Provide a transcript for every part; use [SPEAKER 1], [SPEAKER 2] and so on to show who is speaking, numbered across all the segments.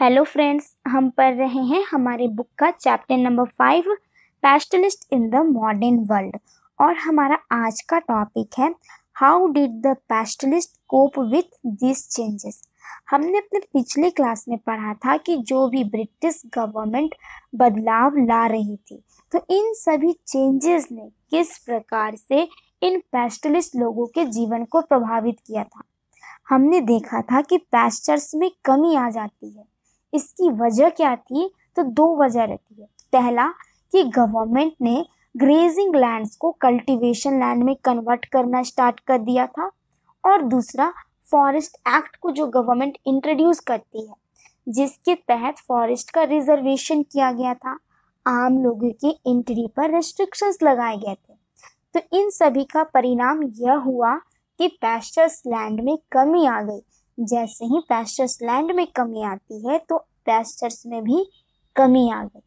[SPEAKER 1] hello friends हम पढ़ रहे हैं हमारे बुक का chapter number five pastoralists in the modern world और हमारा आज का टॉपिक है how did the pastoralists cope with this changes हमने अपने पिछले क्लास में पढ़ा था कि जो भी ब्रिटिश गवर्नमेंट बदलाव ला रही थी तो इन सभी चेंजेस ने किस प्रकार से इन पेस्टलिस्ट लोगों के जीवन को प्रभावित किया था हमने देखा था कि पैस्चर्स में कमी आ जाती है इसकी वजह क्या थी तो दो वजह रहती है पहला कि गवर्नमेंट ने ग्रेजिंग लैंड्स को कल्टीवेशन लैंड में कन्वर्ट करना स्टार्ट कर दिया था और दूसरा फॉरेस्ट एक्ट को जो गवर्नमेंट इंट्रोड्यूस करती है जिसके तहत फॉरेस्ट का रिजर्वेशन किया गया था आम लोगों के एंट्री पर रेस्ट्रिक्शंस लगाए गए थे तो इन सभी का परिणाम यह हुआ कि पैस्टर्स लैंड में कमी आ गई जैसे ही पैस्टर्स लैंड में कमी आती है तो पैस्टर्स में भी कमी आ गई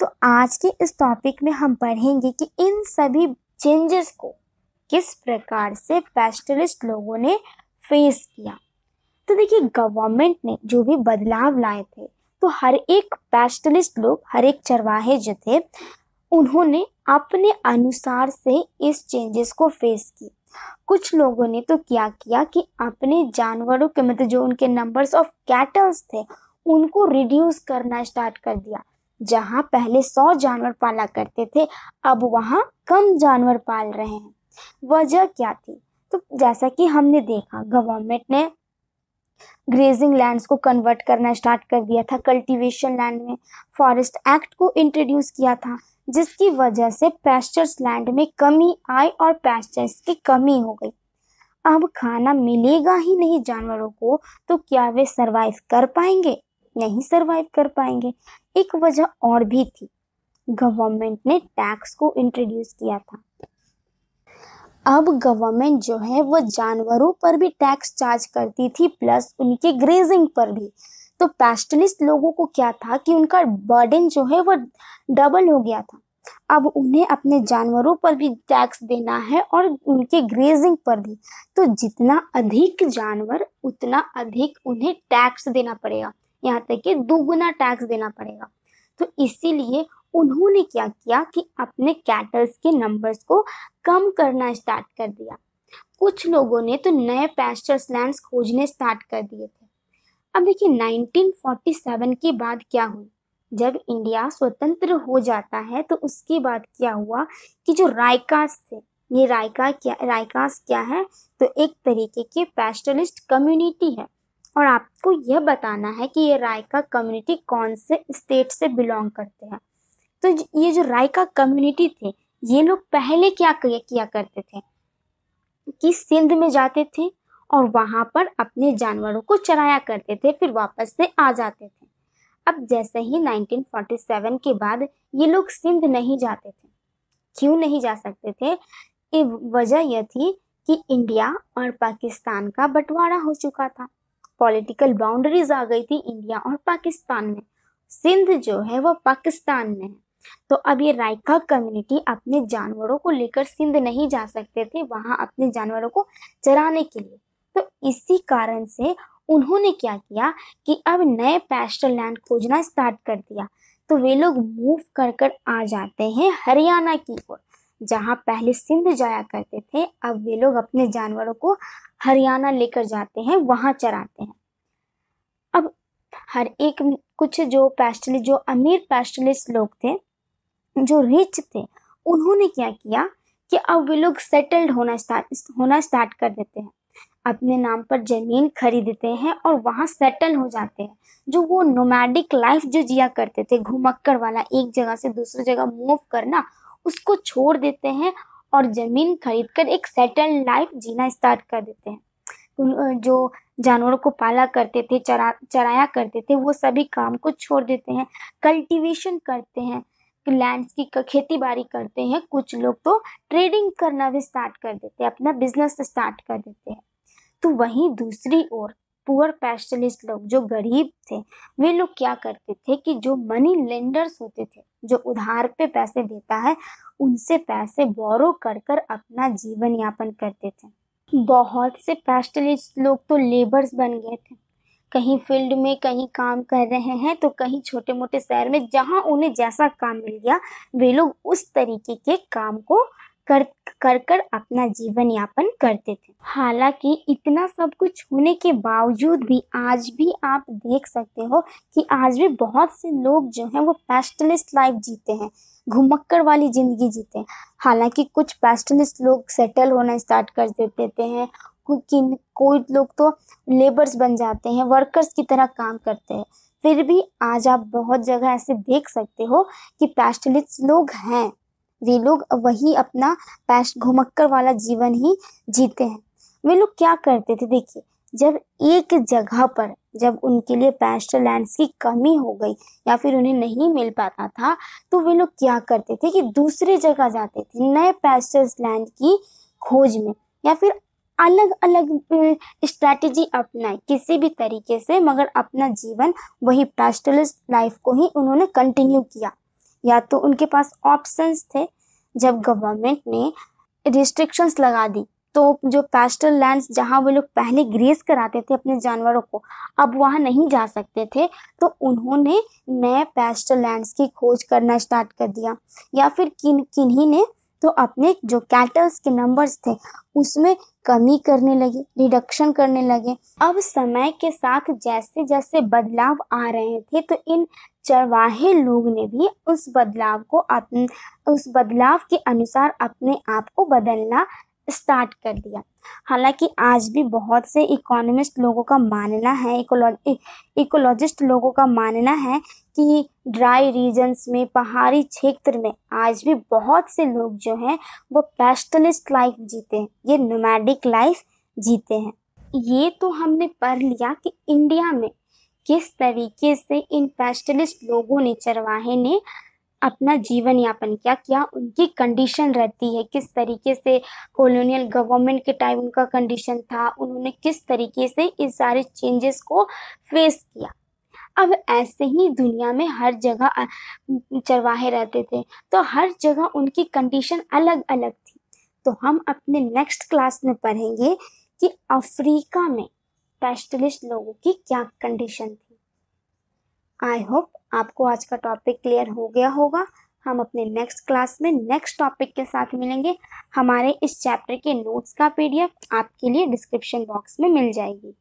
[SPEAKER 1] तो आज के इस टॉपिक में हम पढ़ेंगे कि इन सभी चेंजेस को किस प्रकार से पैस्टलिस्ट लोगों ने फेस किया तो देखिए गवर्नमेंट ने जो भी बदलाव लाए थे तो हर एक पैस्टलिस्ट लोग हर एक चरवाहे जो थे उन्होंने अपने अनुसार से इस चेंजेस को फेस की कुछ लोगों ने तो क्या किया कि अपने जानवरों के मतलब जो उनके नंबर्स ऑफ कैटल्स थे उनको रिड्यूस करना स्टार्ट कर दिया जहाँ पहले सौ जानवर पाला करते थे अब वहाँ कम जानवर पाल रहे हैं वजह क्या थी तो जैसा कि हमने देखा गवर्नमेंट ने ग्रेजिंग लैंड्स को कन्वर्ट करना स्टार्ट कर दिया था कल्टीवेशन लैंड में फॉरेस्ट एक्ट को इंट्रोड्यूस किया था जिसकी वजह से पैस्चर्स लैंड में कमी आई और पैस्चर्स की कमी हो गई अब खाना मिलेगा ही नहीं जानवरों को तो क्या वे सरवाइव कर पाएंगे नहीं सरवाइव कर पाएंगे एक वजह और भी थी गवर्नमेंट ने टैक्स को इंट्रोड्यूस किया था अब गवर्नमेंट जो है वो जानवरों पर भी टैक्स चार्ज करती थी प्लस उनके ग्रेजिंग पर भी तो पैस्टलिस्ट लोगों को क्या था कि उनका बर्डन जो है वो डबल हो गया था अब उन्हें अपने जानवरों पर भी टैक्स देना है और उनके ग्रेजिंग पर भी तो जितना अधिक जानवर उतना अधिक उन्हें टैक्स देना पड़ेगा यहाँ तक कि दोगुना टैक्स देना पड़ेगा तो इसीलिए उन्होंने क्या किया कि अपने कैटल्स के नंबर्स को कम करना स्टार्ट कर दिया कुछ लोगों ने तो नए पैस्टर्स लैंड्स खोजने स्टार्ट कर दिए अब देखिए 1947 के बाद क्या हुई जब इंडिया स्वतंत्र हो जाता है तो उसके बाद क्या हुआ कि जो रायकास थे ये रायका क्या रायकास क्या है तो एक तरीके की पैस्टलिस्ट कम्युनिटी है और आपको यह बताना है कि ये रायका कम्युनिटी कौन से स्टेट से बिलोंग करते हैं तो ये जो रायका कम्युनिटी थे ये लोग पहले क्या किया करते थे कि सिंध में जाते थे और वहाँ पर अपने जानवरों को चराया करते थे फिर वापस से आ जाते थे अब जैसे ही 1947 के बाद ये लोग सिंध नहीं जाते थे क्यों नहीं जा सकते थे वजह यह थी कि इंडिया और पाकिस्तान का बंटवारा हो चुका था पॉलिटिकल बाउंड्रीज आ गई थी इंडिया और पाकिस्तान में सिंध जो है वो पाकिस्तान में है तो अब ये रायका कम्युनिटी अपने जानवरों को लेकर सिंध नहीं जा सकते थे वहाँ अपने जानवरों को चराने के लिए तो इसी कारण से उन्होंने क्या किया कि अब नए पैस्टल लैंड खोजना स्टार्ट कर दिया तो वे लोग मूव कर कर आ जाते हैं हरियाणा की ओर जहाँ पहले सिंध जाया करते थे अब वे लोग अपने जानवरों को हरियाणा लेकर जाते हैं वहाँ चराते हैं अब हर एक कुछ जो पैस्टलिस्ट जो अमीर पैस्टलिस्ट लोग थे जो रिच थे उन्होंने क्या किया कि अब वे लोग सेटल्ड होना स्टार्ट होना स्टार्ट कर देते हैं अपने नाम पर ज़मीन खरीदते हैं और वहाँ सेटल हो जाते हैं जो वो नोमैडिक लाइफ जो जिया करते थे घुमक्कड़ वाला एक जगह से दूसरी जगह मूव करना उसको छोड़ देते हैं और ज़मीन खरीद कर एक सेटल लाइफ जीना स्टार्ट कर देते हैं जो जानवरों को पाला करते थे चरा चराया करते थे वो सभी काम को छोड़ देते हैं कल्टीवेशन करते हैं लैंड्स की खेती बाड़ी करते हैं कुछ लोग तो ट्रेडिंग करना भी स्टार्ट कर देते हैं अपना बिजनेस स्टार्ट कर देते हैं तो वहीं दूसरी ओर पुअर पैशलिस्ट लोग जो गरीब थे वे लोग क्या करते थे कि जो मनी लेंडर्स होते थे जो उधार पे पैसे देता है उनसे पैसे बोरो कर कर अपना जीवन यापन करते थे बहुत से पैशलिस्ट लोग तो लेबर्स बन गए थे कहीं फील्ड में कहीं काम कर रहे हैं तो कहीं छोटे मोटे शहर में जहाँ उन्हें जैसा काम मिल गया वे लोग उस तरीके के काम को कर कर कर अपना जीवन यापन करते थे हालांकि इतना सब कुछ होने के बावजूद भी आज भी आप देख सकते हो कि आज भी बहुत से लोग जो हैं वो पेस्टलिस्ट लाइफ जीते हैं घुमक्कर वाली ज़िंदगी जीते हैं हालांकि कुछ पेस्टलिस्ट लोग सेटल होना स्टार्ट कर देते हैं क्योंकि कोई लोग तो लेबर्स बन जाते हैं वर्कर्स की तरह काम करते हैं फिर भी आज आप बहुत जगह ऐसे देख सकते हो कि पैस्टलिस्ट लोग हैं वे लोग वही अपना पैश घुमक्कर वाला जीवन ही जीते हैं वे लोग क्या करते थे देखिए जब एक जगह पर जब उनके लिए पैस्टर लैंड्स की कमी हो गई या फिर उन्हें नहीं मिल पाता था तो वे लोग क्या करते थे कि दूसरे जगह जाते थे नए पैस्टर्स लैंड की खोज में या फिर अलग अलग स्ट्रैटेजी अपनाए किसी भी तरीके से मगर अपना जीवन वही पैस्टलिस्ट लाइफ को ही उन्होंने कंटिन्यू किया या तो उनके पास ऑप्शंस थे जब गवर्नमेंट ने रिस्ट्रिक्शंस लगा दी तो जो पैस्टल लैंड्स जहाँ वो लोग पहले ग्रेस कराते थे अपने जानवरों को अब वहाँ नहीं जा सकते थे तो उन्होंने नए पैस्टल लैंड्स की खोज करना स्टार्ट कर दिया या फिर किन किन्हीं ने तो अपने जो कैटल्स के नंबर्स थे उसमें कमी करने लगे रिडक्शन करने लगे अब समय के साथ जैसे जैसे बदलाव आ रहे थे तो इन चरवाहे लोग ने भी उस बदलाव को अपने उस बदलाव के अनुसार अपने आप को बदलना स्टार्ट कर दिया हालांकि आज भी बहुत से इकोनॉमिस्ट लोगों का मानना है इकोलॉजिस्ट लोगों का मानना है कि ड्राई रीजन्स में पहाड़ी क्षेत्र में आज भी बहुत से लोग जो हैं वो पेस्टलिस्ट लाइफ जीते हैं ये नोमैडिक लाइफ जीते हैं ये तो हमने पढ़ लिया कि इंडिया में किस तरीके से इन पेस्टलिस्ट लोगों ने चरवाहे ने अपना जीवन यापन किया क्या उनकी कंडीशन रहती है किस तरीके से कॉलोनियल गवर्नमेंट के टाइम उनका कंडीशन था उन्होंने किस तरीके से इस सारे चेंजेस को फेस किया अब ऐसे ही दुनिया में हर जगह चरवाहे रहते थे तो हर जगह उनकी कंडीशन अलग अलग थी तो हम अपने नेक्स्ट क्लास में पढ़ेंगे कि अफ्रीका में पेस्टलिस्ट लोगों की क्या कंडीशन थी आई होप आपको आज का टॉपिक क्लियर हो गया होगा हम अपने नेक्स्ट क्लास में नेक्स्ट टॉपिक के साथ मिलेंगे हमारे इस चैप्टर के नोट्स का पीडीएफ आपके लिए डिस्क्रिप्शन बॉक्स में मिल जाएगी